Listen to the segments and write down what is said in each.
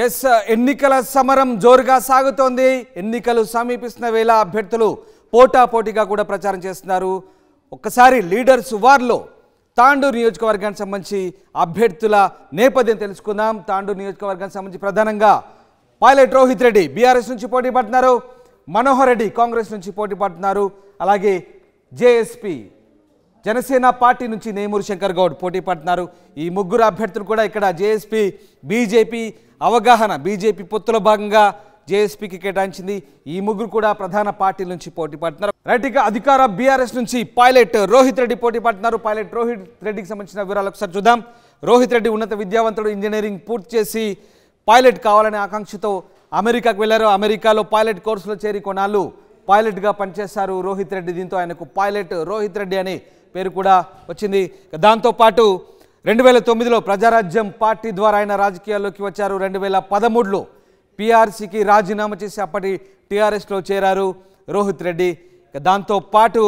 yes ఎన్నికల సమరం జోరుగా సాగుతోంది ఎన్నికలు సమీపిస్తున్న వేళ అభ్యర్థులు పోటాపోటీగా కూడా ప్రచారం చేస్తున్నారు ఒక్కసారి లీడర్స్ వార్లో తాండూరు నియోజకవర్గానికి సంబంధించి అభ్యర్థుల నేపథ్యం తెలుసుకుందాం తాండూరు నియోజకవర్గానికి సంబంధించి ప్రధానంగా పైలట్ రోహిత్ రెడ్డి బీఆర్ఎస్ నుంచి పోటీ పడుతున్నారు మనోహర్ రెడ్డి కాంగ్రెస్ నుంచి పోటీ పడుతున్నారు అలాగే జేఎస్పి జనసేన పార్టీ నుంచి నేమూరు శంకర్ గౌడ్ పోటీ పడుతున్నారు ఈ ముగ్గురు అభ్యర్థులు కూడా ఇక్కడ జేఎస్పీ బీజేపీ అవగాహన బీజేపీ పొత్తులో భాగంగా జేఎస్పీకి కేటాయించింది ఈ ముగ్గురు కూడా ప్రధాన పార్టీల నుంచి పోటీ పడుతున్నారు రైట్ ఇక అధికార బీఆర్ఎస్ నుంచి పైలట్ రోహిత్ రెడ్డి పోటీ పడుతున్నారు పైలట్ రోహిత్ రెడ్డికి సంబంధించిన వివరాలు ఒకసారి చూద్దాం రోహిత్ రెడ్డి ఉన్నత విద్యావంతుడు ఇంజనీరింగ్ పూర్తి చేసి పైలట్ కావాలనే ఆకాంక్షతో అమెరికాకు వెళ్లారు అమెరికాలో పైలట్ కోర్సులో చేరి కొన్నాళ్ళు పైలట్గా పనిచేశారు రోహిత్ రెడ్డి దీంతో ఆయనకు పైలట్ రోహిత్ రెడ్డి అనే పేరు కూడా వచ్చింది దాంతోపాటు రెండు వేల తొమ్మిదిలో ప్రజారాజ్యం పార్టీ ద్వారా ఆయన రాజకీయాల్లోకి వచ్చారు రెండు వేల పదమూడులో పీఆర్సీకి రాజీనామా చేసి అప్పటి టీఆర్ఎస్లో చేరారు రోహిత్ రెడ్డి దాంతో పాటు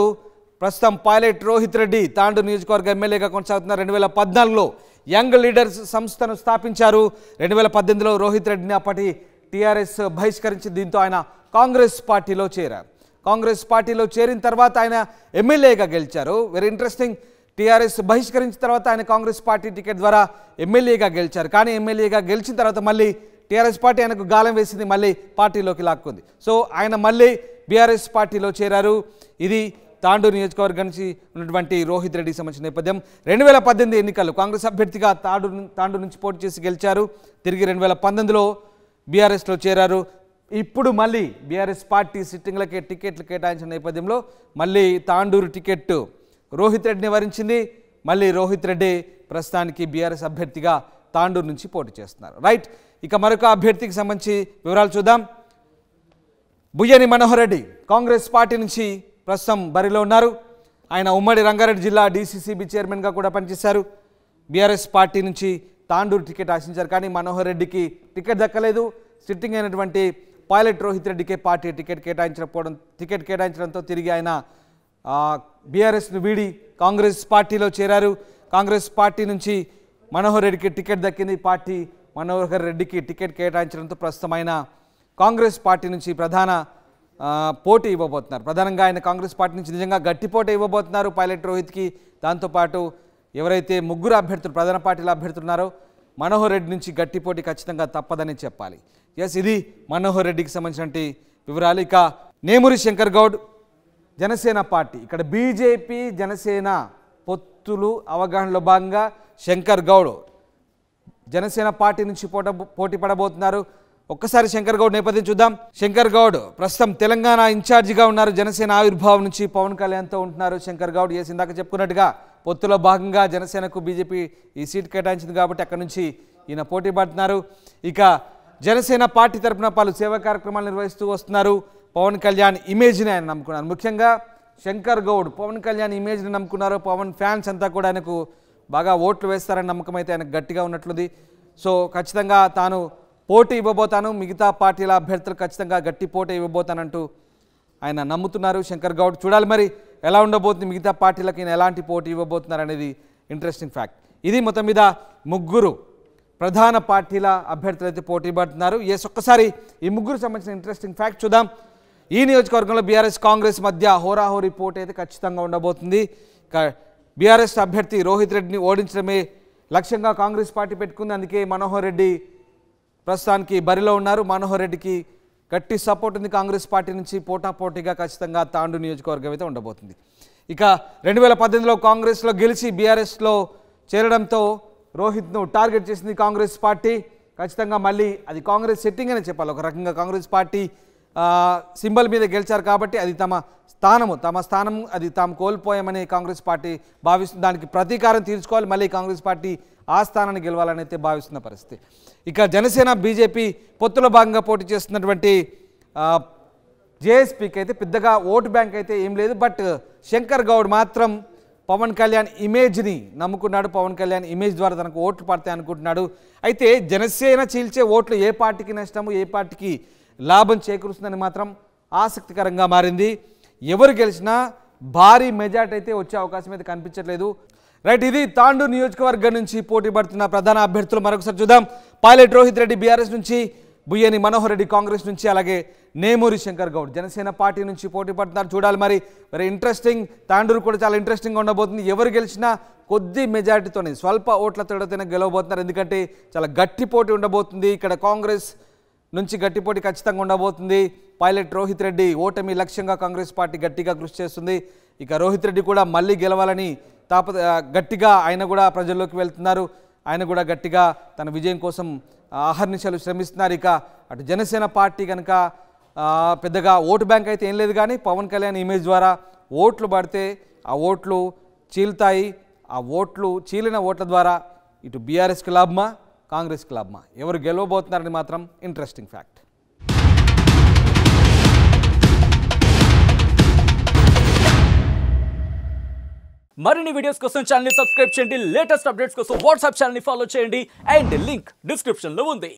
ప్రస్తుతం పైలట్ రోహిత్ రెడ్డి తాండు నియోజకవర్గ ఎమ్మెల్యేగా కొనసాగుతున్న రెండు వేల పద్నాలుగులో యంగ్ లీడర్స్ సంస్థను స్థాపించారు రెండు వేల పద్దెనిమిదిలో రోహిత్ రెడ్డిని అప్పటి టీఆర్ఎస్ బహిష్కరించి దీంతో ఆయన కాంగ్రెస్ పార్టీలో చేరారు కాంగ్రెస్ పార్టీలో చేరిన తర్వాత ఆయన ఎమ్మెల్యేగా గెలిచారు వెరీ ఇంట్రెస్టింగ్ టీఆర్ఎస్ బహిష్కరించిన తర్వాత ఆయన కాంగ్రెస్ పార్టీ టికెట్ ద్వారా ఎమ్మెల్యేగా గెలిచారు కానీ ఎమ్మెల్యేగా గెలిచిన తర్వాత మళ్ళీ టీఆర్ఎస్ పార్టీ ఆయనకు గాలం వేసింది మళ్ళీ పార్టీలోకి లాక్కుంది సో ఆయన మళ్ళీ బీఆర్ఎస్ పార్టీలో చేరారు ఇది తాండూరు నియోజకవర్గం నుంచి ఉన్నటువంటి రోహిత్ రెడ్డి సంబంధించిన నేపథ్యం రెండు వేల పద్దెనిమిది ఎన్నికల్లో కాంగ్రెస్ అభ్యర్థిగా తాండూరు తాండూరు నుంచి పోటీ చేసి గెలిచారు తిరిగి రెండు వేల పంతొమ్మిదిలో బీఆర్ఎస్లో చేరారు ఇప్పుడు మళ్ళీ బీఆర్ఎస్ పార్టీ సిట్టింగ్లకే టికెట్లు కేటాయించిన నేపథ్యంలో మళ్ళీ తాండూరు టికెట్టు రోహిత్ రెడ్డిని వరించింది మళ్ళీ రోహిత్ రెడ్డి ప్రస్తుతానికి బీఆర్ఎస్ అభ్యర్థిగా తాండూరు నుంచి పోటీ చేస్తున్నారు రైట్ ఇక మరొక అభ్యర్థికి సంబంధించి వివరాలు చూద్దాం బుయ్యని మనోహర్ రెడ్డి కాంగ్రెస్ పార్టీ నుంచి ప్రస్తుతం బరిలో ఉన్నారు ఆయన ఉమ్మడి రంగారెడ్డి జిల్లా డీసీసీబీ చైర్మన్గా కూడా పనిచేశారు బీఆర్ఎస్ పార్టీ నుంచి తాండూరు టికెట్ ఆశించారు కానీ మనోహర్ రెడ్డికి టికెట్ దక్కలేదు సిట్టింగ్ అయినటువంటి పైలట్ రోహిత్ రెడ్డికే పార్టీ టికెట్ కేటాయించకపోవడం టికెట్ కేటాయించడంతో తిరిగి ఆయన బీఆర్ఎస్ను వీడి కాంగ్రెస్ పార్టీలో చేరారు కాంగ్రెస్ పార్టీ నుంచి మనోహర్ రెడ్డికి టికెట్ దక్కింది పార్టీ మనోహర్ రెడ్డికి టికెట్ కేటాయించడంతో ప్రస్తుతమైన కాంగ్రెస్ పార్టీ నుంచి ప్రధాన పోటీ ఇవ్వబోతున్నారు ప్రధానంగా ఆయన కాంగ్రెస్ పార్టీ నుంచి నిజంగా గట్టి పోటీ ఇవ్వబోతున్నారు పైలట్ రోహిత్కి దాంతోపాటు ఎవరైతే ముగ్గురు అభ్యర్థులు ప్రధాన పార్టీలు అభ్యర్థులు ఉన్నారో మనోహర్ రెడ్డి నుంచి గట్టి పోటీ ఖచ్చితంగా తప్పదని చెప్పాలి ఎస్ ఇది మనోహర్ రెడ్డికి సంబంధించినటువంటి వివరాలు ఇక నేమూరి శంకర్ గౌడ్ జనసేన పార్టీ ఇక్కడ బీజేపీ జనసేన పొత్తులు అవగాహనలో భాగంగా శంకర్ గౌడ్ జనసేన పార్టీ నుంచి పోట పోటీ పడబోతున్నారు ఒక్కసారి శంకర్ గౌడ్ నేపథ్యం చూద్దాం శంకర్ గౌడ్ ప్రస్తుతం తెలంగాణ ఇన్ఛార్జిగా ఉన్నారు జనసేన ఆవిర్భావం నుంచి పవన్ కళ్యాణ్తో ఉంటున్నారు శంకర్ గౌడ్ ఏ సిందాక చెప్పుకున్నట్టుగా పొత్తులో భాగంగా జనసేనకు బీజేపీ ఈ సీట్ కేటాయించింది కాబట్టి అక్కడ నుంచి ఈయన పోటీ పడుతున్నారు ఇక జనసేన పార్టీ తరఫున పలు సేవా కార్యక్రమాలు నిర్వహిస్తూ వస్తున్నారు పవన్ కళ్యాణ్ ఇమేజ్ని ఆయన నమ్ముకున్నారు ముఖ్యంగా శంకర్ గౌడ్ పవన్ కళ్యాణ్ ఇమేజ్ని నమ్ముకున్నారు పవన్ ఫ్యాన్స్ అంతా కూడా ఆయనకు బాగా ఓట్లు వేస్తారని నమ్మకం అయితే ఆయనకు గట్టిగా ఉన్నట్లుంది సో ఖచ్చితంగా తాను పోటీ ఇవ్వబోతాను మిగతా పార్టీల అభ్యర్థులు ఖచ్చితంగా గట్టి పోటీ ఇవ్వబోతానంటూ ఆయన నమ్ముతున్నారు శంకర్ గౌడ్ చూడాలి మరి ఎలా ఉండబోతుంది మిగతా పార్టీలకు ఈయన ఎలాంటి పోటీ ఇవ్వబోతున్నారు అనేది ఇంట్రెస్టింగ్ ఫ్యాక్ట్ ఇది మొత్తం మీద ముగ్గురు ప్రధాన పార్టీల అభ్యర్థులు అయితే పోటీ పడుతున్నారు ఎస్ ఒక్కసారి ఈ ముగ్గురు సంబంధించిన ఇంట్రెస్టింగ్ ఫ్యాక్ట్ చూద్దాం ఈ నియోజకవర్గంలో బీఆర్ఎస్ కాంగ్రెస్ మధ్య హోరాహోరీ పోటీ అయితే ఖచ్చితంగా ఉండబోతుంది బీఆర్ఎస్ అభ్యర్థి రోహిత్ రెడ్డిని ఓడించడమే లక్ష్యంగా కాంగ్రెస్ పార్టీ పెట్టుకుంది అందుకే మనోహర్ రెడ్డి ప్రస్తుతానికి బరిలో ఉన్నారు మనోహర్ రెడ్డికి గట్టి సపోర్ట్ ఉంది కాంగ్రెస్ పార్టీ నుంచి పోటాపోటీగా ఖచ్చితంగా తాండు నియోజకవర్గం అయితే ఉండబోతుంది ఇక రెండు వేల పద్దెనిమిదిలో కాంగ్రెస్లో గెలిచి బీఆర్ఎస్లో చేరడంతో రోహిత్ను టార్గెట్ చేసింది కాంగ్రెస్ పార్టీ ఖచ్చితంగా మళ్ళీ అది కాంగ్రెస్ సెట్టింగ్ అని చెప్పాలి ఒక రకంగా కాంగ్రెస్ పార్టీ సింబల్ మీద గెలిచారు కాబట్టి అది తమ స్థానము తమ స్థానం అది తాము కోల్పోయామని కాంగ్రెస్ పార్టీ భావిస్తుంది దానికి ప్రతీకారం తీర్చుకోవాలి మళ్ళీ కాంగ్రెస్ పార్టీ ఆ స్థానాన్ని గెలవాలని అయితే భావిస్తున్న పరిస్థితి ఇక జనసేన బీజేపీ పొత్తులో భాగంగా పోటీ చేస్తున్నటువంటి జేఎస్పీకి అయితే పెద్దగా ఓటు బ్యాంక్ అయితే ఏం లేదు బట్ శంకర్ గౌడ్ మాత్రం పవన్ కళ్యాణ్ ఇమేజ్ని నమ్ముకున్నాడు పవన్ కళ్యాణ్ ఇమేజ్ ద్వారా తనకు ఓట్లు పడతాయి అనుకుంటున్నాడు అయితే జనసేన చీల్చే ఓట్లు ఏ పార్టీకి నష్టము ఏ పార్టీకి లాభం చేకూరుస్తుందని మాత్రం ఆసక్తికరంగా మారింది ఎవరు గెలిచినా భారీ మెజార్టీ అయితే వచ్చే అవకాశం అయితే కనిపించట్లేదు రైట్ ఇది తాండూ నియోజకవర్గం నుంచి పోటీ పడుతున్న ప్రధాన అభ్యర్థులు మరొకసారి చూద్దాం పైలట్ రోహిత్ రెడ్డి బీఆర్ఎస్ నుంచి బుయ్యని మనోహర్ రెడ్డి కాంగ్రెస్ నుంచి అలాగే నేమూరి శంకర్ గౌడ్ జనసేన పార్టీ నుంచి పోటీ పడుతున్నారు చూడాలి మరి మరి ఇంట్రెస్టింగ్ తాండూరు కూడా చాలా ఇంట్రెస్టింగ్గా ఉండబోతుంది ఎవరు గెలిచినా కొద్ది మెజార్టీతోనే స్వల్ప ఓట్ల తేడాతోనే గెలవబోతున్నారు ఎందుకంటే చాలా గట్టి పోటీ ఉండబోతుంది ఇక్కడ కాంగ్రెస్ నుంచి గట్టిపోటీ ఖచ్చితంగా ఉండబోతుంది పైలట్ రోహిత్ రెడ్డి ఓటమి లక్ష్యంగా కాంగ్రెస్ పార్టీ గట్టిగా కృషి చేస్తుంది ఇక రోహిత్ రెడ్డి కూడా మళ్ళీ గెలవాలని తాప గట్టిగా ఆయన కూడా ప్రజల్లోకి వెళ్తున్నారు ఆయన కూడా గట్టిగా తన విజయం కోసం ఆహర్నిశలు శ్రమిస్తున్నారు ఇక అటు జనసేన పార్టీ కనుక పెద్దగా ఓటు బ్యాంక్ అయితే ఏం లేదు కానీ పవన్ కళ్యాణ్ ఇమేజ్ ద్వారా ఓట్లు పడితే ఆ ఓట్లు చీలుతాయి ఆ ఓట్లు చీలిన ఓట్ల ద్వారా ఇటు బీఆర్ఎస్కి లాభమా కాంగ్రెస్ క్లబ్మా ఎవరు గెలవబోతున్నారని మాత్రం ఇంట్రెస్టింగ్ ఫ్యాక్ట్ మరిన్ని వీడియోస్ కోసం ఛానల్ సబ్స్క్రైబ్ చేయండి లేటెస్ట్ అప్డేట్స్ కోసం వాట్సాప్ ఛానల్ ఫాలో చేయండి అండ్ లింక్ డిస్క్రిప్షన్లో ఉంది